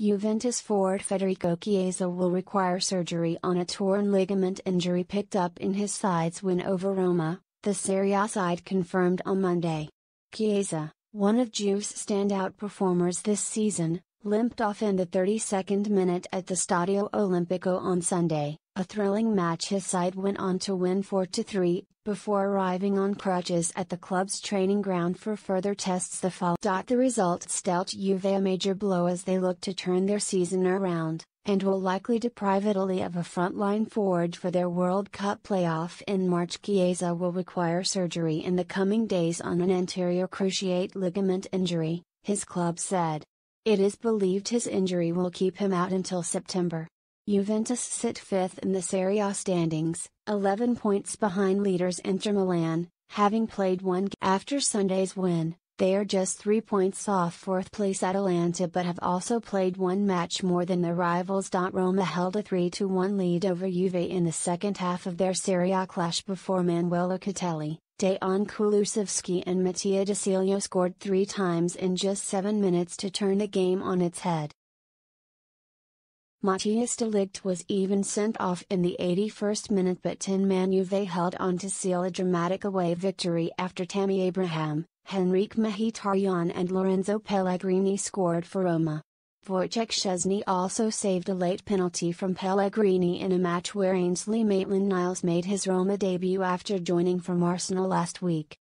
Juventus forward Federico Chiesa will require surgery on a torn ligament injury picked up in his side's win over Roma, the Serie A side confirmed on Monday. Chiesa, one of Juve's standout performers this season, limped off in the 32nd minute at the Stadio Olimpico on Sunday, a thrilling match his side went on to win 4-3, before arriving on crutches at the club's training ground for further tests the fall. The result dealt Juve a major blow as they look to turn their season around, and will likely deprive Italy of a frontline forward for their World Cup playoff in March. Chiesa will require surgery in the coming days on an anterior cruciate ligament injury, his club said. It is believed his injury will keep him out until September. Juventus sit fifth in the Serie A standings, 11 points behind leaders Inter Milan, having played one after Sunday's win. They are just three points off fourth place Atalanta but have also played one match more than their rivals. Roma held a 3 1 lead over Juve in the second half of their Serie A clash before Manuel Locatelli, Dejan Kulusevski and Mattia DeCilio scored three times in just seven minutes to turn the game on its head. Matthias Delict was even sent off in the 81st minute but 10-man Juve held on to seal a dramatic away victory after Tammy Abraham, Henrique Mkhitaryan and Lorenzo Pellegrini scored for Roma. Wojciech Szczesny also saved a late penalty from Pellegrini in a match where Ainsley Maitland-Niles made his Roma debut after joining from Arsenal last week.